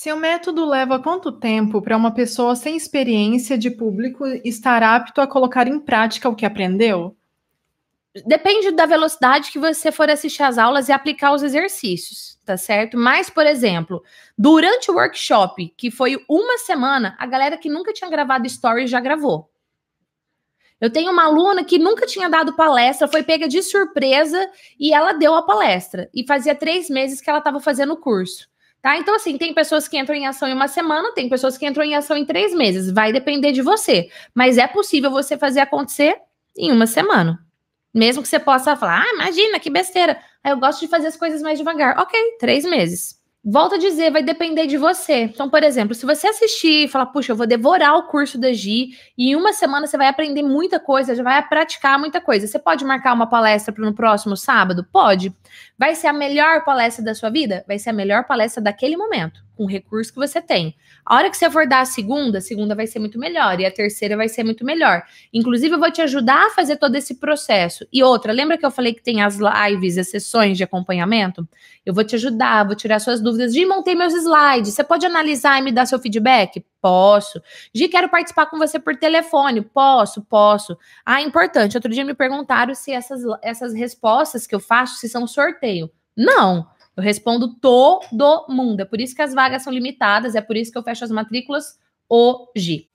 Seu método leva quanto tempo para uma pessoa sem experiência de público estar apto a colocar em prática o que aprendeu? Depende da velocidade que você for assistir às aulas e aplicar os exercícios, tá certo? Mas, por exemplo, durante o workshop, que foi uma semana, a galera que nunca tinha gravado stories já gravou. Eu tenho uma aluna que nunca tinha dado palestra, foi pega de surpresa e ela deu a palestra. E fazia três meses que ela estava fazendo o curso. Tá? Então, assim, tem pessoas que entram em ação em uma semana, tem pessoas que entram em ação em três meses. Vai depender de você. Mas é possível você fazer acontecer em uma semana. Mesmo que você possa falar, ah, imagina, que besteira. Aí ah, eu gosto de fazer as coisas mais devagar. Ok, três meses. Volto a dizer, vai depender de você. Então, por exemplo, se você assistir e falar, puxa, eu vou devorar o curso da Gi, e em uma semana você vai aprender muita coisa, já vai praticar muita coisa. Você pode marcar uma palestra para no próximo sábado? Pode. Vai ser a melhor palestra da sua vida? Vai ser a melhor palestra daquele momento o recurso que você tem. A hora que você for dar a segunda, a segunda vai ser muito melhor e a terceira vai ser muito melhor. Inclusive, eu vou te ajudar a fazer todo esse processo. E outra, lembra que eu falei que tem as lives, as sessões de acompanhamento? Eu vou te ajudar, vou tirar suas dúvidas. Gi, montei meus slides. Você pode analisar e me dar seu feedback? Posso. Gi, quero participar com você por telefone. Posso, posso. Ah, importante. Outro dia me perguntaram se essas, essas respostas que eu faço, se são sorteio. Não. Eu respondo todo mundo. É por isso que as vagas são limitadas, é por isso que eu fecho as matrículas hoje.